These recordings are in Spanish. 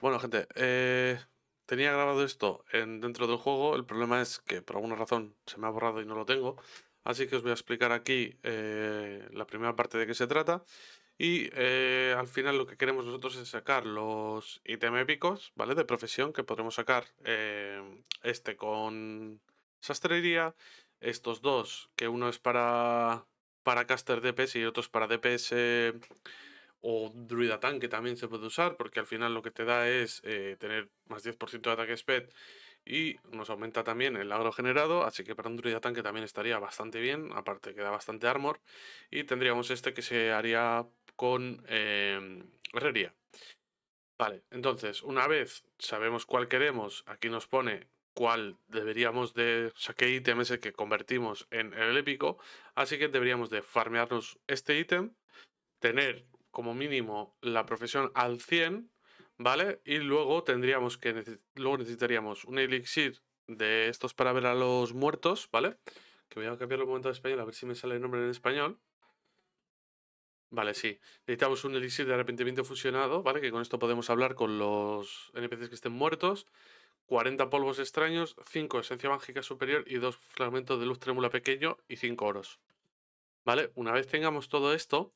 Bueno, gente, eh, tenía grabado esto dentro del juego. El problema es que por alguna razón se me ha borrado y no lo tengo. Así que os voy a explicar aquí eh, la primera parte de qué se trata. Y eh, al final lo que queremos nosotros es sacar los ítems épicos, ¿vale? De profesión que podremos sacar este con sastrería. Estos dos, que uno es para, para caster DPS y otro es para DPS o Druida tanque también se puede usar, porque al final lo que te da es eh, tener más 10% de ataque speed y nos aumenta también el agro generado, así que para un Druida Tanque también estaría bastante bien, aparte que da bastante armor, y tendríamos este que se haría con em, herrería. Vale, entonces, una vez sabemos cuál queremos, aquí nos pone cuál deberíamos de, o sea, qué ítem es que convertimos en el épico, así que deberíamos de farmearnos este ítem, tener como mínimo la profesión al 100, ¿vale? Y luego tendríamos que luego necesitaríamos un elixir de estos para ver a los muertos, ¿vale? Que voy a cambiarlo un momento de español, a ver si me sale el nombre en español. Vale, sí. Necesitamos un elixir de arrepentimiento fusionado, ¿vale? Que con esto podemos hablar con los NPCs que estén muertos. 40 polvos extraños, 5 esencia mágica superior y 2 fragmentos de luz trémula pequeño y 5 oros. ¿Vale? Una vez tengamos todo esto,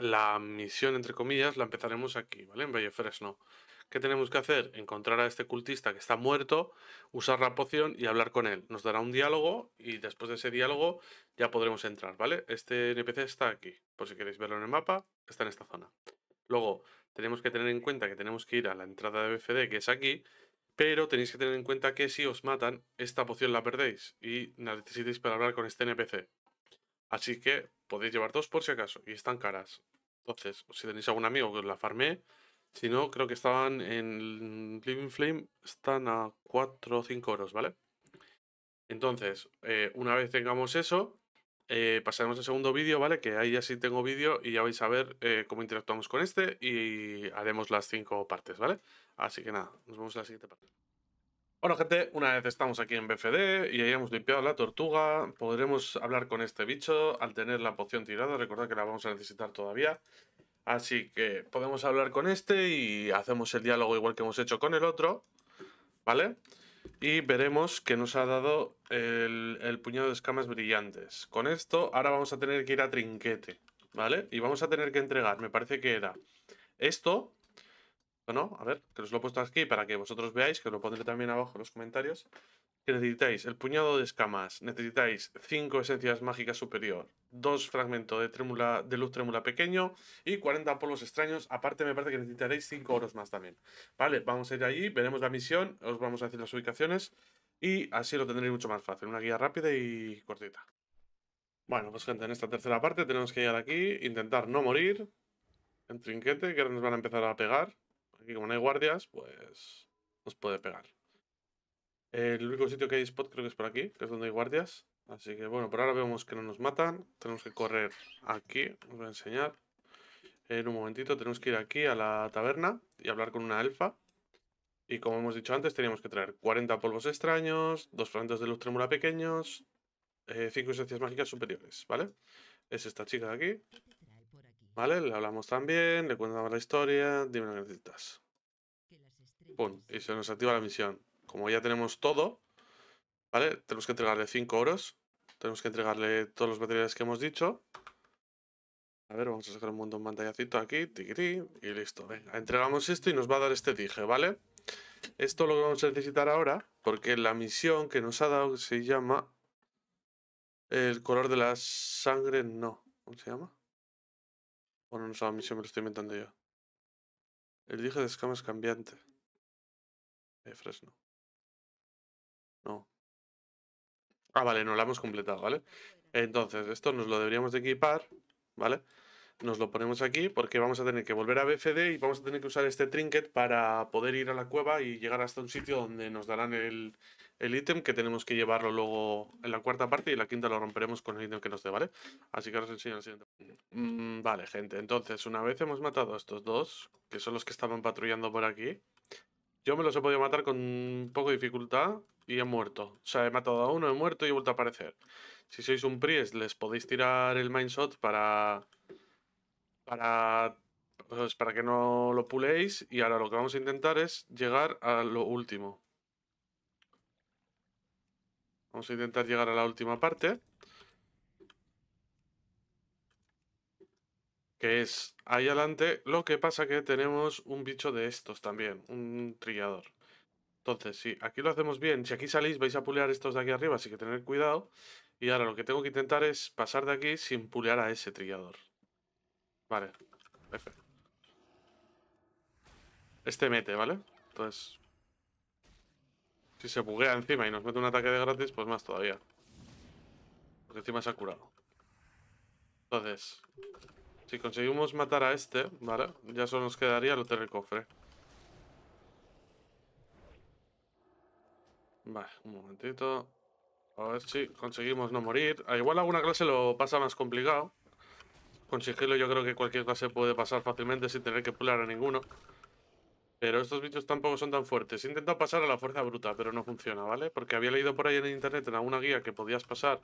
la, misión, entre comillas, la empezaremos aquí, ¿vale? En Fresno. ¿Qué tenemos que hacer? Encontrar a este cultista que está muerto, usar la poción y hablar con él. Nos dará un diálogo y después de ese diálogo ya podremos entrar, ¿vale? Este NPC está aquí, por si queréis verlo en el mapa, está en esta zona. Luego, tenemos que tener en cuenta que tenemos que ir a la entrada de BFD, que es aquí, pero tenéis que tener en cuenta que si os matan, esta poción la perdéis y la necesitáis para hablar con este NPC. Así que podéis llevar dos por si acaso, y están caras. Entonces, si tenéis algún amigo que os la farme, si no, creo que estaban en Living Flame, están a 4 o 5 euros, ¿vale? Entonces, eh, una vez tengamos eso, eh, pasaremos al segundo vídeo, ¿vale? Que ahí ya sí tengo vídeo y ya vais a ver eh, cómo interactuamos con este y haremos las cinco partes, ¿vale? Así que nada, nos vemos en la siguiente parte. Bueno, gente, una vez estamos aquí en BFD y hayamos limpiado la tortuga, podremos hablar con este bicho al tener la poción tirada. Recordad que la vamos a necesitar todavía. Así que podemos hablar con este y hacemos el diálogo igual que hemos hecho con el otro. ¿Vale? Y veremos que nos ha dado el, el puñado de escamas brillantes. Con esto, ahora vamos a tener que ir a Trinquete. ¿Vale? Y vamos a tener que entregar, me parece que era esto ¿no? A ver, que os lo he puesto aquí para que vosotros veáis, que os lo pondré también abajo en los comentarios. Que necesitáis el puñado de escamas, necesitáis 5 esencias mágicas superior, 2 fragmentos de, de luz trémula pequeño y 40 polos extraños. Aparte me parece que necesitaréis 5 oros más también. Vale, vamos a ir allí, veremos la misión, os vamos a decir las ubicaciones y así lo tendréis mucho más fácil. Una guía rápida y cortita. Bueno, pues gente, en esta tercera parte tenemos que llegar aquí, intentar no morir. En trinquete, que ahora nos van a empezar a pegar. Aquí como no hay guardias, pues nos puede pegar. El único sitio que hay spot creo que es por aquí, que es donde hay guardias. Así que bueno, por ahora vemos que no nos matan. Tenemos que correr aquí, os voy a enseñar. En un momentito tenemos que ir aquí a la taberna y hablar con una elfa. Y como hemos dicho antes, teníamos que traer 40 polvos extraños, dos fragmentos de luz trémula pequeños, 5 eh, esencias mágicas superiores, ¿vale? Es esta chica de aquí. ¿Vale? Le hablamos también, le contamos la historia, dime lo que necesitas. Pum, y se nos activa la misión. Como ya tenemos todo, ¿vale? Tenemos que entregarle 5 oros. Tenemos que entregarle todos los materiales que hemos dicho. A ver, vamos a sacar un montón de pantallacito aquí, tiquití, y listo. Venga, entregamos esto y nos va a dar este dije, ¿vale? Esto lo vamos a necesitar ahora, porque la misión que nos ha dado se llama... El color de la sangre, no. ¿Cómo se llama? Bueno, no sé, a mí me lo estoy inventando yo. El dije de escamas cambiante. Eh, Fresno. No. Ah, vale, no lo hemos completado, ¿vale? Entonces, esto nos lo deberíamos de equipar, ¿vale? Nos lo ponemos aquí porque vamos a tener que volver a BFD y vamos a tener que usar este trinket para poder ir a la cueva y llegar hasta un sitio donde nos darán el, el ítem que tenemos que llevarlo luego en la cuarta parte y la quinta lo romperemos con el ítem que nos dé, ¿vale? Así que os enseño el siguiente. Mm, vale, gente, entonces una vez hemos matado a estos dos, que son los que estaban patrullando por aquí, yo me los he podido matar con poco dificultad y he muerto. O sea, he matado a uno, he muerto y he vuelto a aparecer. Si sois un Priest, les podéis tirar el Mindshot para... para pues, para que no lo puléis y ahora lo que vamos a intentar es llegar a lo último. Vamos a intentar llegar a la última parte. Que es ahí adelante. Lo que pasa que tenemos un bicho de estos también. Un trillador. Entonces, si aquí lo hacemos bien, si aquí salís vais a pulear estos de aquí arriba, así que tener cuidado. Y ahora lo que tengo que intentar es pasar de aquí sin pulear a ese trillador. Vale. Este mete, ¿vale? Entonces, si se buguea encima y nos mete un ataque de gratis, pues más todavía. Porque encima se ha curado. Entonces, si conseguimos matar a este, ¿vale? Ya solo nos quedaría lo el cofre. Vale, un momentito. A ver si conseguimos no morir. A igual alguna clase lo pasa más complicado. Con yo creo que cualquier clase puede pasar fácilmente sin tener que pular a ninguno. Pero estos bichos tampoco son tan fuertes. He intentado pasar a la fuerza bruta, pero no funciona, ¿vale? Porque había leído por ahí en internet en alguna guía que podías pasar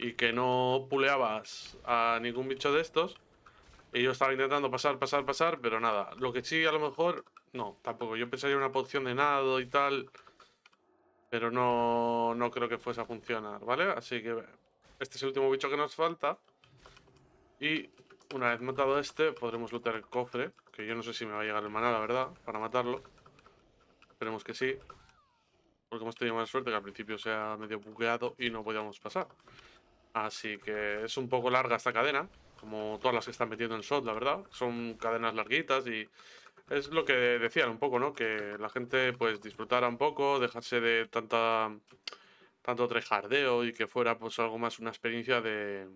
y que no puleabas a ningún bicho de estos. Y yo estaba intentando pasar, pasar, pasar, pero nada. Lo que sí, a lo mejor, no, tampoco. Yo pensaría una poción de nado y tal, pero no, no creo que fuese a funcionar, ¿vale? Así que este es el último bicho que nos falta. Y una vez matado este, podremos luchar el cofre. Que yo no sé si me va a llegar el maná, la verdad, para matarlo. Esperemos que sí. Porque hemos tenido más suerte que al principio sea medio buqueado y no podíamos pasar. Así que es un poco larga esta cadena. Como todas las que están metiendo en SOT, la verdad. Son cadenas larguitas y es lo que decían un poco, ¿no? Que la gente pues disfrutara un poco, dejarse de tanta tanto trejardeo y que fuera pues algo más una experiencia de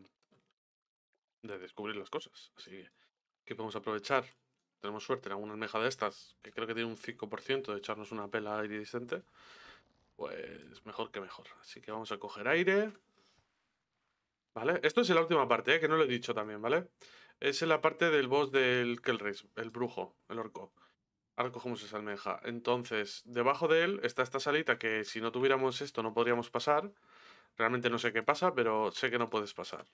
de descubrir las cosas. Así que, podemos aprovechar? Tenemos suerte en alguna almeja de estas, que creo que tiene un 5% de echarnos una pela iridiscente. Pues mejor que mejor. Así que vamos a coger aire. ¿Vale? Esto es la última parte, ¿eh? que no lo he dicho también, ¿vale? Es la parte del boss del Kelris, el brujo, el orco. Ahora cogemos esa almeja. Entonces, debajo de él está esta salita que si no tuviéramos esto no podríamos pasar. Realmente no sé qué pasa, pero sé que no puedes pasar.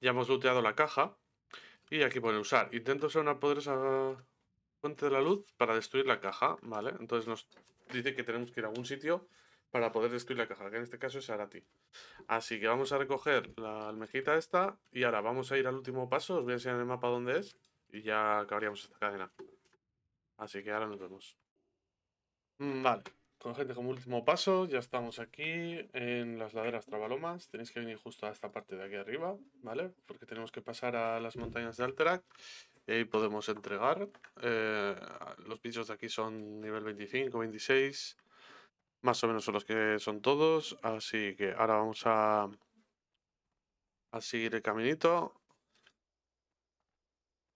Ya hemos looteado la caja. Y aquí pone usar. Intento usar una poderosa fuente de la luz para destruir la caja. Vale, entonces nos dice que tenemos que ir a algún sitio para poder destruir la caja, que en este caso es Arati. Así que vamos a recoger la almejita esta y ahora vamos a ir al último paso. Os voy a enseñar el mapa dónde es y ya acabaríamos esta cadena. Así que ahora nos vemos. Mm, vale con gente como último paso, ya estamos aquí en las laderas Trabalomas. Tenéis que venir justo a esta parte de aquí arriba, ¿vale? Porque tenemos que pasar a las montañas de Alterac y ahí podemos entregar. Eh, los bichos de aquí son nivel 25, 26, más o menos son los que son todos. Así que ahora vamos a, a seguir el caminito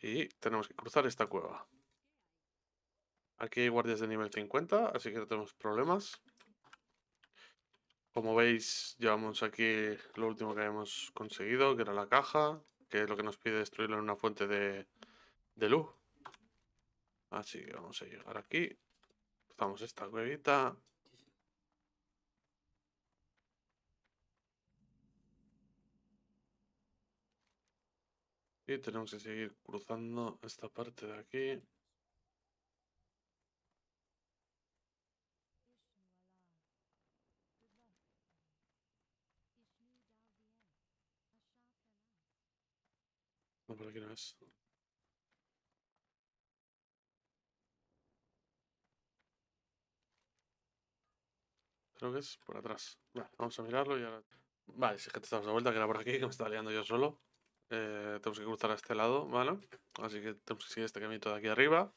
y tenemos que cruzar esta cueva. Aquí hay guardias de nivel 50, así que no tenemos problemas. Como veis, llevamos aquí lo último que habíamos conseguido, que era la caja, que es lo que nos pide destruirlo en una fuente de, de luz. Así que vamos a llegar aquí. Cruzamos esta cuevita. Y tenemos que seguir cruzando esta parte de aquí. Creo que es por atrás. vamos a mirarlo y ahora... Vale, si es que te estamos de vuelta, que era por aquí, que me estaba liando yo solo. Eh, tenemos que cruzar a este lado, ¿vale? Así que tenemos que seguir este camino de aquí arriba,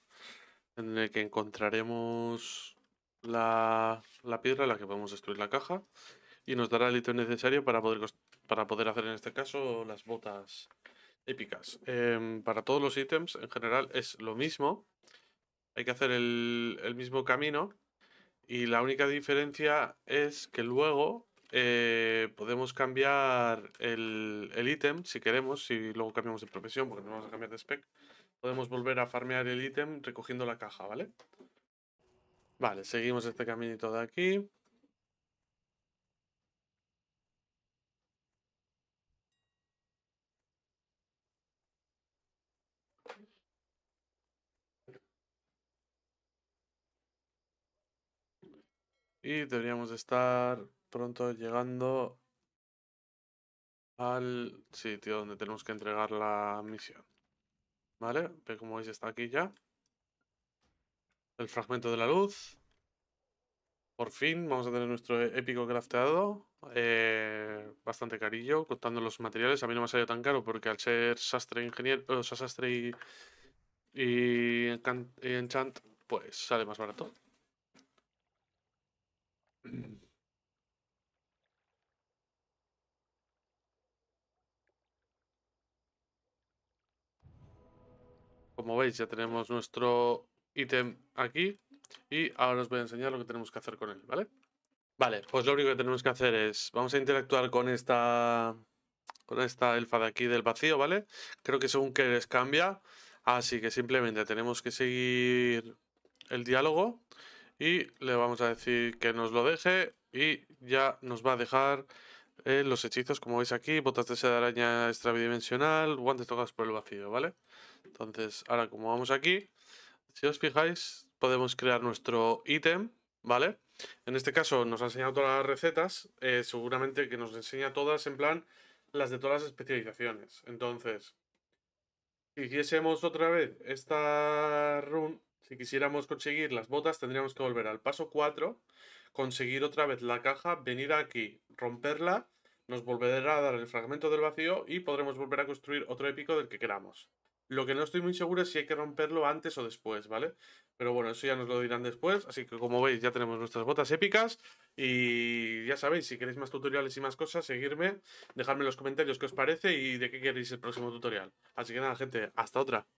en el que encontraremos la, piedra en la que podemos destruir la caja y nos dará el hito necesario para poder, para poder hacer en este caso las botas épicas. Em, para todos los ítems en general es lo mismo. Hay que hacer el, mismo camino. Y la única diferencia es que luego eh, podemos cambiar el, ítem si queremos, si luego cambiamos de profesión, porque no vamos a cambiar de spec. Podemos volver a farmear el ítem recogiendo la caja, ¿vale? Vale, seguimos este caminito de aquí. Y deberíamos estar pronto llegando al sitio donde tenemos que entregar la misión. ¿Vale? ve como veis está aquí ya. El fragmento de la luz. Por fin vamos a tener nuestro e-, épico crafteado. Eh, bastante carillo, contando los materiales. A mí no me ha salido tan caro porque al ser sastre ingeniero, o sastre y, y enchant, pues sale más barato. Como veis, ya tenemos nuestro ítem aquí y ahora os voy a enseñar lo que tenemos que hacer con él, ¿vale? Vale, pues lo único que tenemos que hacer es, vamos a interactuar con esta, con esta elfa de aquí del vacío, ¿vale? Creo que según que les cambia, así que simplemente tenemos que seguir el diálogo y le vamos a decir que nos lo deje y ya nos va a dejar eh, los hechizos, como veis aquí, botas de seda de araña bidimensional, guantes tocados por el vacío, ¿vale? Entonces, ahora como vamos aquí, si os fijáis, podemos crear nuestro ítem, ¿vale? En este caso nos ha enseñado todas las recetas, eh, seguramente que nos enseña todas en plan las de todas las especializaciones. Entonces, si hiciésemos otra vez esta run, si quisiéramos conseguir las botas, tendríamos que volver al paso 4, conseguir otra vez la caja, venir aquí, romperla, nos volverá a dar el fragmento del vacío y podremos volver a construir otro épico del que queramos. Lo que no estoy muy seguro es si hay que romperlo antes o después, ¿vale? Pero bueno, eso ya nos lo dirán después. Así que como veis, ya tenemos nuestras botas épicas. Y ya sabéis, si queréis más tutoriales y más cosas, seguirme, dejadme en los comentarios qué os parece y de qué queréis el próximo tutorial. Así que nada, gente, hasta otra.